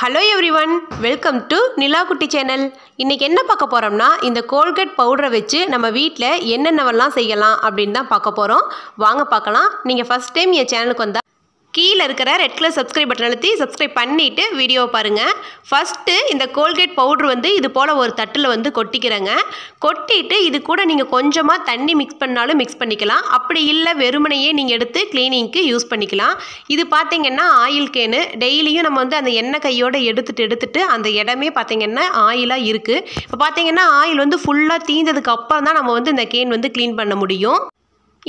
hello everyone welcome to Nila Kutti channel இன்றைக்கி என்ன பார்க்க போகிறோம்னா இந்த கோல்கேட் பவுடரை வச்சு நம்ம வீட்டில் என்னென்னவெல்லாம் செய்யலாம் அப்படின்னு தான் பார்க்க போகிறோம் வாங்க பார்க்கலாம் நீங்கள் ஃபஸ்ட் டைம் என் சேனலுக்கு வந்தால் கீழே இருக்கிற ரெட் கலர் சப்ஸ்கிரைப் பட்டன் அழுத்தி சப்ஸ்கிரைப் பண்ணிவிட்டு வீடியோ பாருங்கள் ஃபஸ்ட்டு இந்த கோல்கேட் பவுட்ரு வந்து இது போல் ஒரு தட்டில் வந்து கொட்டிக்கிறேங்க கொட்டிட்டு இது கூட நீங்கள் கொஞ்சமாக தண்ணி மிக்ஸ் பண்ணாலும் மிக்ஸ் பண்ணிக்கலாம் அப்படி இல்லை வெறுமனையே நீங்கள் எடுத்து க்ளீனிங்க்கு யூஸ் பண்ணிக்கலாம் இது பார்த்திங்கன்னா ஆயில் கேனு டெய்லியும் நம்ம வந்து அந்த எண்ணெய் கையோடு எடுத்துகிட்டு எடுத்துகிட்டு அந்த இடமே பார்த்திங்கன்னா ஆயிலாக இருக்குது இப்போ பார்த்திங்கன்னா ஆயில் வந்து ஃபுல்லாக தீந்ததுக்கு அப்புறம் தான் நம்ம வந்து இந்த கேன் வந்து க்ளீன் பண்ண முடியும்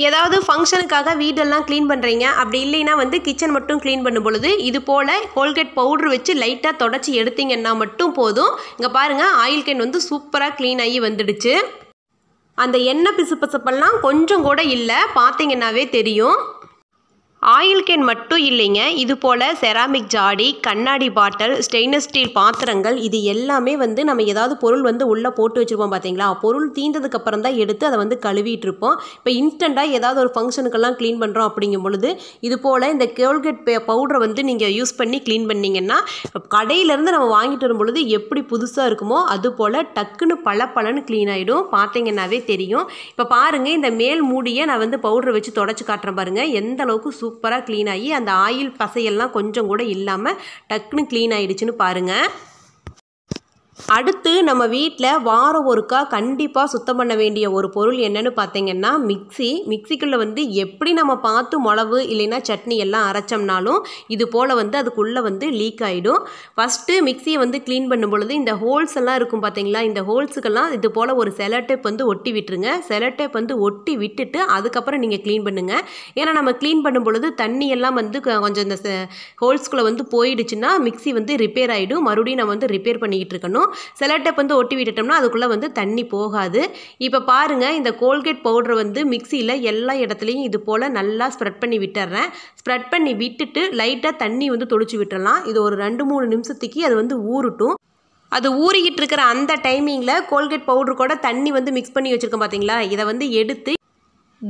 ஏதாவது ஃபங்க்ஷனுக்காக வீடெல்லாம் க்ளீன் பண்ணுறீங்க அப்படி இல்லைன்னா வந்து கிச்சன் மட்டும் க்ளீன் பண்ணும் பொழுது இது போல் கோல்கேட் பவுட்ரு வச்சு லைட்டாக தொடச்சி எடுத்திங்கன்னா மட்டும் போதும் இங்கே பாருங்கள் ஆயில் கேன் வந்து சூப்பராக க்ளீன் ஆகி வந்துடுச்சு அந்த எண்ணெய் பிசுப்பசப்பெல்லாம் கொஞ்சம் கூட இல்லை பார்த்தீங்கன்னாவே தெரியும் ஆயில் கேன் மட்டும் இல்லைங்க இது போல் செராமிக் ஜாடி கண்ணாடி பாட்டல் ஸ்டெயின்லெஸ் ஸ்டீல் பாத்திரங்கள் இது எல்லாமே வந்து நம்ம ஏதாவது பொருள் வந்து உள்ளே போட்டு வச்சுருப்போம் பார்த்தீங்களா பொருள் தீந்ததுக்கப்புறம் தான் எடுத்து அதை வந்து கழுவிட்டுருப்போம் இப்போ இன்ஸ்டண்ட்டாக ஏதாவது ஒரு ஃபங்க்ஷனுக்கெல்லாம் க்ளீன் பண்ணுறோம் அப்படிங்கும் பொழுது இது போல் இந்த கேல்கெட் பவுடரை வந்து நீங்கள் யூஸ் பண்ணி க்ளீன் பண்ணிங்கன்னா கடையிலேருந்து நம்ம வாங்கிட்டு வரும்பொழுது எப்படி புதுசாக இருக்குமோ அது போல் டக்குன்னு பல பலன்னு க்ளீன் ஆகிடும் பார்த்தீங்கன்னாவே தெரியும் இப்போ பாருங்கள் இந்த மேல் மூடியை நான் வந்து பவுடரை வச்சு தொடச்சி காட்டுறேன் பாருங்கள் எந்த அளவுக்கு சூ சூப்பராக க்ளீன் ஆகி அந்த ஆயில் பசையெல்லாம் கொஞ்சம் கூட இல்லாமல் டக்குன்னு க்ளீன் ஆகிடுச்சின்னு பாருங்கள் அடுத்து நம்ம வீட்டில் வாரம் ஒருக்கா கண்டிப்பாக சுத்தம் பண்ண வேண்டிய ஒரு பொருள் என்னன்னு பார்த்தீங்கன்னா மிக்சி மிக்சிக்குள்ளே வந்து எப்படி நம்ம பார்த்து மிளவு இல்லைன்னா சட்னி எல்லாம் அரைச்சோம்னாலும் இது போல் வந்து அதுக்குள்ளே வந்து லீக் ஆகிடும் ஃபஸ்ட்டு மிக்சியை வந்து க்ளீன் பண்ணும் பொழுது இந்த ஹோல்ஸ் எல்லாம் இருக்கும் பார்த்தீங்களா இந்த ஹோல்ஸுக்கெல்லாம் இது போல் ஒரு செலட்டேப் வந்து ஒட்டி விட்டுருங்க செலட்டேப் வந்து ஒட்டி விட்டுட்டு அதுக்கப்புறம் நீங்கள் க்ளீன் பண்ணுங்கள் ஏன்னா நம்ம க்ளீன் பண்ணும் பொழுது தண்ணி எல்லாம் வந்து கொஞ்சம் இந்த ஹோல்ஸ்குள்ளே வந்து போயிடுச்சுன்னா மிக்சி வந்து ரிப்பேர் ஆகிடும் மறுபடியும் நம்ம வந்து ரிப்பேர் பண்ணிக்கிட்டு இருக்கணும் சில டப் வந்து ஒட்டி விட்டுட்டோம்னா அதுக்குள்ளே வந்து தண்ணி போகாது இப்போ பாருங்கள் இந்த கோல்கேட் பவுடர் வந்து மிக்சியில் எல்லா இடத்துலையும் இது போல் நல்லா ஸ்ப்ரெட் பண்ணி விட்டுறேன் ஸ்ப்ரெட் பண்ணி விட்டுட்டு லைட்டாக தண்ணி வந்து தொளிச்சு விட்டுடலாம் இது ஒரு ரெண்டு மூணு நிமிஷத்துக்கு அது வந்து ஊறட்டும் அது ஊறிக்கிட்டு இருக்கிற அந்த டைமிங்கில் கோல்கேட் பவுடர் கூட தண்ணி வந்து மிக்ஸ் பண்ணி வச்சுருக்கோம் பார்த்தீங்களா இதை வந்து எடுத்து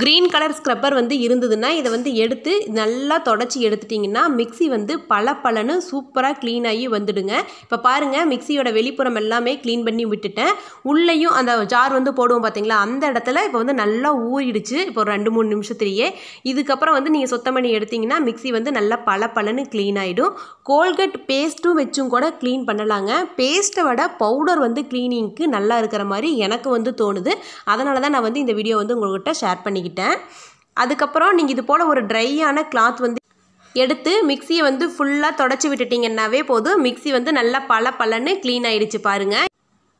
க்ரீன் கலர் ஸ்க்ரப்பர் வந்து இருந்ததுன்னா இதை வந்து எடுத்து நல்லா தொடச்சி எடுத்துட்டிங்கன்னா மிக்சி வந்து பல பலன்னு சூப்பராக க்ளீன் ஆகி வந்துடுங்க இப்போ பாருங்கள் மிக்சியோட வெளிப்புறம் எல்லாமே க்ளீன் பண்ணி விட்டுட்டேன் உள்ளேயும் அந்த ஜார் வந்து போடுவோம் பார்த்தீங்களா அந்த இடத்துல இப்போ வந்து நல்லா ஊறிடுச்சு இப்போ ஒரு ரெண்டு மூணு நிமிஷத்துலேயே இதுக்கப்புறம் வந்து நீங்கள் சுத்தம் பண்ணி எடுத்திங்கன்னா மிக்சி வந்து நல்லா பல பலன்னு க்ளீன் ஆகிடும் கோல்கட் பேஸ்ட்டும் வச்சும் கூட க்ளீன் பண்ணலாங்க பேஸ்ட்டை விட பவுடர் வந்து க்ளீனிங்க்கு நல்லா இருக்கிற மாதிரி எனக்கு வந்து தோணுது அதனால தான் நான் வந்து இந்த வீடியோ வந்து உங்கள்கிட்ட ஷேர் பண்ணி பண்ணிக்கிட்டேன் அதுக்கப்புறம் நீங்கள் இது போல் ஒரு ட்ரையான கிளாத் வந்து எடுத்து மிக்சியை வந்து ஃபுல்லாக தொடச்சி விட்டுட்டிங்கன்னாவே போதும் மிக்சி வந்து நல்லா பல பலன்னு க்ளீன் ஆகிடுச்சு பாருங்கள்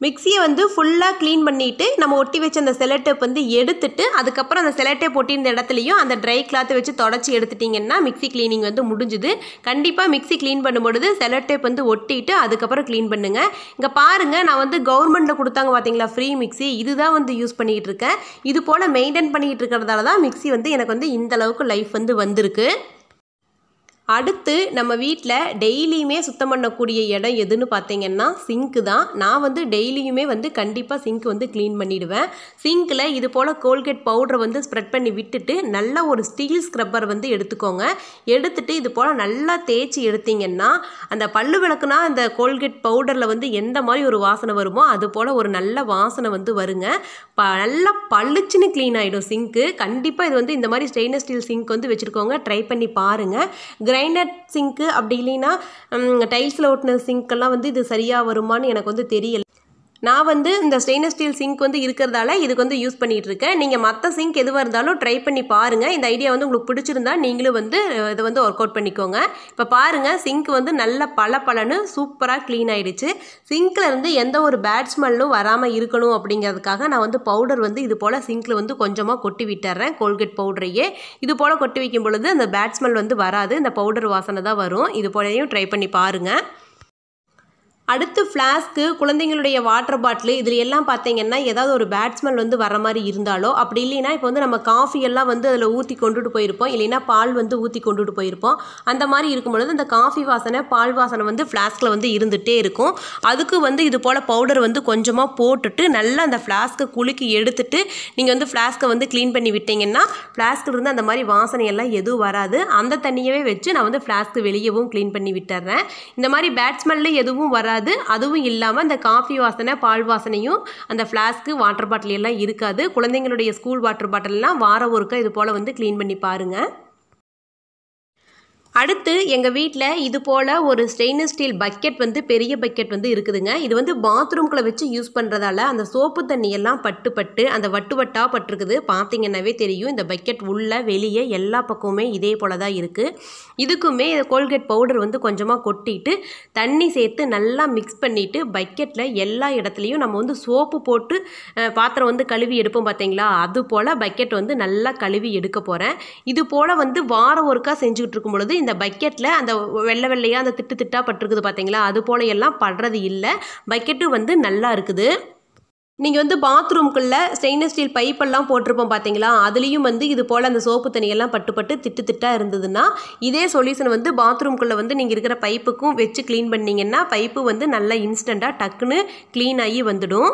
மிக்சியை வந்து ஃபுல்லாக க்ளீன் பண்ணிவிட்டு நம்ம ஒட்டி வச்ச அந்த செலட்டேப் வந்து எடுத்துட்டு அதுக்கப்புறம் அந்த செலட்டேப் ஒட்டியிருந்த இடத்துலையும் அந்த ட்ரை கிளாத்தை வச்சு தொடச்சி எடுத்துட்டிங்கன்னா மிக்சி க்ளீனிங் வந்து முடிஞ்சுது கண்டிப்பாக மிக்சி க்ளீன் பண்ணும்பொழுது செலட்டேப் வந்து ஒட்டிட்டு அதுக்கப்புறம் க்ளீன் பண்ணுங்கள் இங்கே பாருங்கள் நான் வந்து கவர்மெண்ட்டில் கொடுத்தாங்க பார்த்தீங்களா ஃப்ரீ மிக்சி இதுதான் வந்து யூஸ் பண்ணிக்கிட்டு இருக்கேன் இது போல் மெயின்டைன் பண்ணிக்கிட்டு இருக்கிறதால தான் மிக்சி வந்து எனக்கு வந்து இந்த அளவுக்கு லைஃப் வந்து வந்திருக்கு அடுத்து நம்ம வீட்டில் டெய்லியுமே சுத்தம் பண்ணக்கூடிய இடம் எதுன்னு பார்த்தீங்கன்னா சிங்க்கு தான் நான் வந்து டெய்லியுமே வந்து கண்டிப்பாக சிங்க் வந்து க்ளீன் பண்ணிவிடுவேன் சிங்க்கில் இது போல் கோல்கேட் பவுடரை வந்து ஸ்ப்ரெட் பண்ணி விட்டுட்டு நல்ல ஒரு ஸ்டீல் ஸ்க்ரப்பர் வந்து எடுத்துக்கோங்க எடுத்துகிட்டு இது போல் நல்லா தேய்ச்சி எடுத்திங்கன்னா அந்த பல்லு விளக்குனா அந்த கோல்கேட் பவுடரில் வந்து எந்த மாதிரி ஒரு வாசனை வருமோ அது போல் ஒரு நல்ல வாசனை வந்து வருங்க ப நல்லா பளிச்சுன்னு க்ளீன் ஆகிடும் சிங்க்கு கண்டிப்பாக இது வந்து இந்த மாதிரி ஸ்டெயின்லெஸ் ஸ்டீல் சிங்க் வந்து வச்சுருக்கோங்க ட்ரை பண்ணி பாருங்கள் கிரைண்டட் சிங்க்கு அப்படி இல்லைன்னா டைல்ஸில் ஓட்டின சிங்க்கெல்லாம் வந்து இது சரியாக வருமான்னு எனக்கு வந்து தெரியலை நான் வந்து இந்த ஸ்டெயின்லெஸ் ஸ்டீல் சிங்க் வந்து இருக்கிறதால இதுக்கு வந்து யூஸ் பண்ணிகிட்டு இருக்கேன் நீங்கள் மற்ற சிங்க் எதுவாக இருந்தாலும் ட்ரை பண்ணி பாருங்கள் இந்த ஐடியா வந்து உங்களுக்கு பிடிச்சிருந்தா நீங்களும் வந்து இதை வந்து ஒர்க் அவுட் பண்ணிக்கோங்க இப்போ பாருங்கள் சிங்க் வந்து நல்ல பல பலன்னு சூப்பராக க்ளீன் ஆகிடுச்சு சிங்கில் இருந்து எந்த ஒரு பேட் ஸ்மெல்லும் வராமல் இருக்கணும் அப்படிங்கிறதுக்காக நான் வந்து பவுடர் வந்து இது போல் சிங்கில் வந்து கொஞ்சமாக கொட்டி விட்டுறேன் கோல்கேட் பவுடரையே இது போல் கொட்டி வைக்கும் பொழுது அந்த பேட் ஸ்மெல் வந்து வராது இந்த பவுடர் வாசனை தான் வரும் இது போலையும் ட்ரை பண்ணி பாருங்கள் அடுத்து ஃப்ளாஸ்க்கு குழந்தைங்களுடைய வாட்டர் பாட்டில் இதில் எல்லாம் பார்த்தீங்கன்னா ஏதாவது ஒரு பேட் வந்து வர மாதிரி இருந்தாலோ அப்படி இல்லைன்னா இப்போ வந்து நம்ம காஃபி எல்லாம் வந்து அதில் ஊற்றி கொண்டுட்டு போயிருப்போம் இல்லைன்னா பால் வந்து ஊற்றி கொண்டுட்டு போயிருப்போம் அந்த மாதிரி இருக்கும் பொழுது அந்த காஃபி வாசனை பால் வாசனை வந்து ஃப்ளாஸ்கில் வந்து இருந்துகிட்டே இருக்கும் அதுக்கு வந்து இது போல் பவுடர் வந்து கொஞ்சமாக போட்டுட்டு நல்லா அந்த ஃப்ளாஸ்க்கை குலுக்கி எடுத்துட்டு நீங்கள் வந்து ஃப்ளாஸ்க்கை வந்து க்ளீன் பண்ணி விட்டீங்கன்னா ஃப்ளாஸ்கில் இருந்து அந்த மாதிரி வாசனையெல்லாம் எதுவும் வராது அந்த தண்ணியவே வச்சு நான் வந்து ஃப்ளாஸ்க்கு வெளியவும் க்ளீன் பண்ணி விட்டுறேன் இந்த மாதிரி பேட் எதுவும் வராது வராது அதுவும் இல்லாமல் அந்த காஃபி வாசனை பால் வாசனையும் அந்த ஃப்ளாஸ்க்கு வாட்டர் பாட்டில் எல்லாம் இருக்காது குழந்தைங்களுடைய ஸ்கூல் வாட்டர் பாட்டில்லாம் வாரம் ஒருக்கா இது போல் வந்து க்ளீன் பண்ணி பாருங்கள் அடுத்து எங்கள் வீட்டில் இது போல் ஒரு ஸ்டெயின்லெஸ் ஸ்டீல் பக்கெட் வந்து பெரிய பக்கெட் வந்து இருக்குதுங்க இது வந்து பாத்ரூம்குள்ளே வச்சு யூஸ் பண்ணுறதால அந்த சோப்பு தண்ணியெல்லாம் பட்டு பட்டு அந்த வட்டு வட்டாக பட்டிருக்குது பார்த்தீங்கன்னாவே தெரியும் இந்த பக்கெட் உள்ளே வெளியே எல்லா பக்கமுமே இதே போல் தான் இருக்குது இதுக்குமே இந்த கோல்கேட் பவுடர் வந்து கொஞ்சமாக கொட்டிட்டு தண்ணி சேர்த்து நல்லா மிக்ஸ் பண்ணிவிட்டு பக்கெட்டில் எல்லா இடத்துலையும் நம்ம வந்து சோப்பு போட்டு பாத்திரம் வந்து கழுவி எடுப்போம் பார்த்தீங்களா அது போல் பக்கெட் வந்து நல்லா கழுவி எடுக்க போகிறேன் இது போல் வந்து வாரம் ஒர்க்காக செஞ்சுக்கிட்டு இருக்கும் பொழுது இந்த பக்கெட்டில் அந்த வெள்ளை வெள்ளையாக அந்த திட்டு திட்டாக பட்டிருக்குது பார்த்தீங்களா அது போல எல்லாம் படுறது இல்லை பக்கெட்டு வந்து நல்லா இருக்குது நீங்கள் வந்து பாத்ரூம்குள்ளே ஸ்டெயின்லெஸ் ஸ்டீல் பைப்பெல்லாம் போட்டிருப்போம் பார்த்தீங்களா அதுலேயும் வந்து இது போல் அந்த சோப்பு தண்ணியெல்லாம் பட்டுப்பட்டு திட்டு திட்டாக இருந்ததுன்னா இதே சொல்யூஷன் வந்து பாத்ரூம்குள்ளே வந்து நீங்கள் இருக்கிற பைப்புக்கும் வச்சு க்ளீன் பண்ணிங்கன்னா பைப்பு வந்து நல்லா இன்ஸ்டண்ட்டாக டக்குன்னு க்ளீன் ஆகி வந்துடும்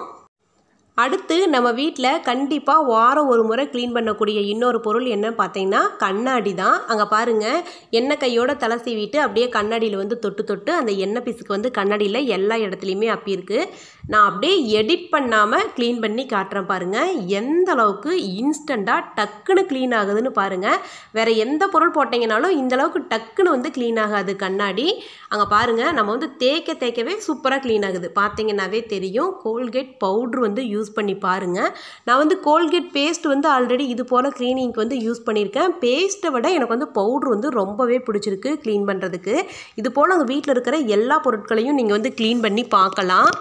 அடுத்து நம்ம வீட்டில் கண்டிப்பாக வாரம் ஒரு முறை க்ளீன் பண்ணக்கூடிய இன்னொரு பொருள் என்னன்னு பார்த்தீங்கன்னா கண்ணாடி தான் அங்கே பாருங்கள் எண்ணெய் கையோட தலை சீவிட்டு அப்படியே கண்ணாடியில் வந்து தொட்டு தொட்டு அந்த எண்ணெய் பிசுக்கு வந்து கண்ணாடியில் எல்லா இடத்துலையுமே அப்பியிருக்கு நான் அப்படியே எடிட் பண்ணாமல் க்ளீன் பண்ணி காட்டுறேன் பாருங்கள் எந்த அளவுக்கு இன்ஸ்டண்ட்டாக டக்குன்னு க்ளீன் ஆகுதுன்னு பாருங்கள் வேறு எந்த பொருள் போட்டிங்கனாலும் இந்தளவுக்கு டக்குன்னு வந்து க்ளீன் ஆகாது கண்ணாடி அங்கே பாருங்கள் நம்ம வந்து தேய்க்க தேய்க்கவே சூப்பராக க்ளீன் ஆகுது பார்த்தீங்கன்னாவே தெரியும் கோல்கேட் பவுட்ரு வந்து யூஸ் பண்ணி பாருங்கள் நான் வந்து கோல்கேட் பேஸ்ட் வந்து ஆல்ரெடி இது போல் க்ளீனிங்க்கு வந்து யூஸ் பண்ணியிருக்கேன் பேஸ்ட்டை விட எனக்கு வந்து பவுட்ரு வந்து ரொம்பவே பிடிச்சிருக்கு க்ளீன் பண்ணுறதுக்கு இது போல் உங்கள் வீட்டில் இருக்கிற எல்லா பொருட்களையும் நீங்கள் வந்து க்ளீன் பண்ணி பார்க்கலாம்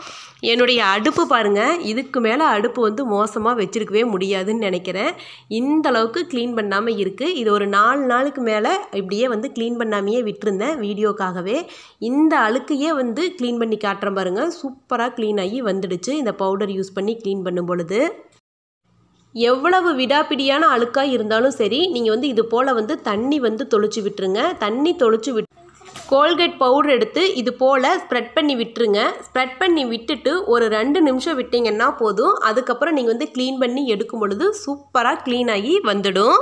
என்னுடைய அடுப்பு பாருங்கள் இதுக்கு மேலே அடுப்பு வந்து மோசமாக வச்சுருக்கவே முடியாதுன்னு நினைக்கிறேன் இந்த அளவுக்கு க்ளீன் பண்ணாமல் இருக்குது இது ஒரு நாலு நாளுக்கு மேலே இப்படியே வந்து க்ளீன் பண்ணாமையே விட்டுருந்தேன் வீடியோக்காகவே இந்த அழுக்கையே வந்து க்ளீன் பண்ணி காட்டுறேன் பாருங்கள் சூப்பராக க்ளீன் ஆகி வந்துடுச்சு இந்த பவுடர் யூஸ் பண்ணி க்ளீன் பண்ணும் பொழுது எவ்வளவு விடாப்பிடியான அழுக்காக இருந்தாலும் சரி நீங்கள் வந்து இது போல் வந்து தண்ணி வந்து தொளிச்சு விட்டுருங்க தண்ணி தொளிச்சு விட்டு கோல்கேட் பவுடர் எடுத்து இது போல் ஸ்ப்ரெட் பண்ணி விட்டுருங்க ஸ்ப்ரெட் பண்ணி விட்டுட்டு ஒரு ரெண்டு நிமிஷம் விட்டிங்கன்னா போதும் அதுக்கப்புறம் நீங்கள் வந்து க்ளீன் பண்ணி எடுக்கும் பொழுது சூப்பராக க்ளீன் ஆகி வந்துடும்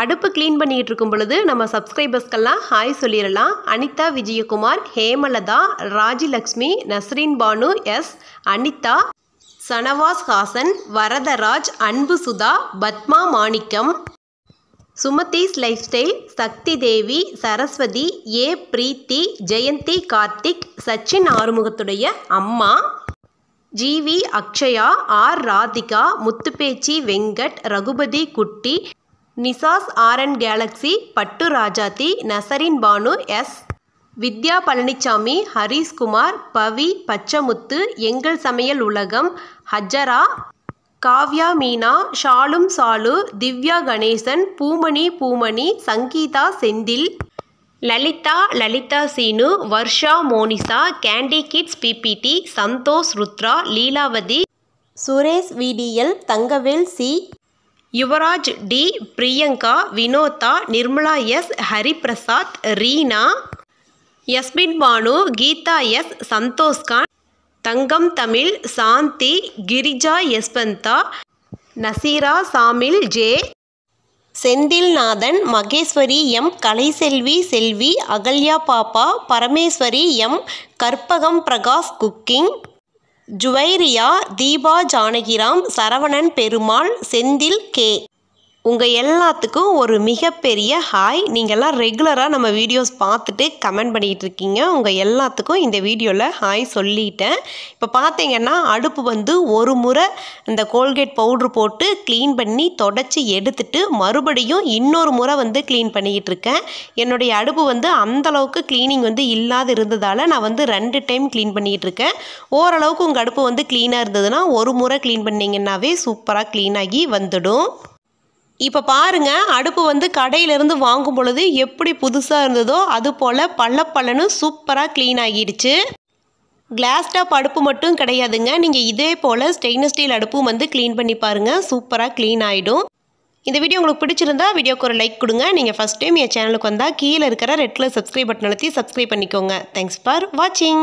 அடுப்பு க்ளீன் பண்ணிக்கிட்டு இருக்கும் பொழுது நம்ம சப்ஸ்கிரைபர்ஸ்கெல்லாம் ஹாய் சொல்லிடலாம் Anitha Vijayakumar Hemalatha Rajalakshmi Nasreen Banu S Anitha Sanavas Hasan Varadaraj Anbu Sudha Padma Manickam Sumathi's lifestyle Sakthi Devi Saraswathi A Preethi Jayanthi Karthik Sachin ஆறுமுகத்துடைய அம்மா GV Akshaya R Radhika Muthupechi Venkat Ragupathi Kutti Nisha's R and Galaxy Pattu Rajathi Nasrin Banu S Vidhya Palanisamy Harishkumar Pavi Pachamuthu எங்கள் சமையல் உலகம் Hajara Kavya Meena Shalum Salu Divya Ganesan Poomani Poomani Sangeetha Senthil Lalitha Lalitha Seenu Varsha Monisha Candy Kids BBT Santhosh Rudra Leelavathi Suresh VTL Thangavel C Yuvaraj T Priyanka Vinotha Nirmala S Hariprasad Reena Yasmin Banu Geetha S Santhoshkhan Thangam Tamil Shanthi Girija Yashwantha Naseera Samil J Senthilnathan Maheswari M Kalaiselvi Selvi Agalya Pappa Parameswari M Karpagam Prakash cooking Juvairiya Deepa Janakiram Saravanan Perumal Senthil K உங்கள் எல்லாத்துக்கும் ஒரு மிகப்பெரிய ஹாய் நீங்கள்லாம் ரெகுலராக நம்ம வீடியோஸ் பார்த்துட்டு கமெண்ட் பண்ணிகிட்டு இருக்கீங்க உங்கள் எல்லாத்துக்கும் இந்த வீடியோவில் ஹாய் சொல்லிட்டேன் இப்போ பார்த்தீங்கன்னா அடுப்பு வந்து ஒரு முறை இந்த கோல்கேட் பவுட்ரு போட்டு க்ளீன் பண்ணி தொடச்சி எடுத்துட்டு மறுபடியும் இன்னொரு முறை வந்து க்ளீன் பண்ணிக்கிட்டு இருக்கேன் என்னுடைய அடுப்பு வந்து அந்தளவுக்கு க்ளீனிங் வந்து இல்லாத இருந்ததால் நான் வந்து ரெண்டு டைம் க்ளீன் பண்ணிகிட்டு இருக்கேன் ஓரளவுக்கு உங்கள் அடுப்பு வந்து க்ளீனாக இருந்ததுன்னா ஒரு முறை க்ளீன் பண்ணிங்கன்னாவே சூப்பராக க்ளீனாகி வந்துடும் இப்போ பாருங்க அடுப்பு வந்து கடையிலேருந்து வாங்கும் பொழுது எப்படி புதுசாக இருந்ததோ அது போல் பள்ள பல்லன்னு சூப்பராக க்ளீன் ஆகிடுச்சு கிளாஸ் டாப் அடுப்பு மட்டும் கிடையாதுங்க நீங்கள் இதே போல் ஸ்டெயின்லெஸ் ஸ்டீல் அடுப்பும் வந்து க்ளீன் பண்ணி பாருங்கள் சூப்பராக க்ளீன் ஆகிடும் இந்த வீடியோ உங்களுக்கு பிடிச்சிருந்தா வீடியோக்கு ஒரு லைக் கொடுங்க நீங்கள் ஃபஸ்ட் டைம் என் சேனலுக்கு வந்தால் கீழே இருக்கிற ரெட் கலர் சப்ஸ்கிரைப் பட்டன் அழுத்தி சப்ஸ்கிரைப் பண்ணிக்கோங்க தேங்க்ஸ் ஃபார் வாட்சிங்